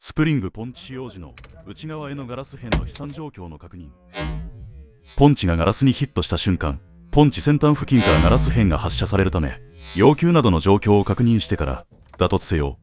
スプリングポンチ使用時の内側へのガラス片の飛散状況の確認ポンチがガラスにヒットした瞬間ポンチ先端付近からガラス片が発射されるため要求などの状況を確認してから打突せよ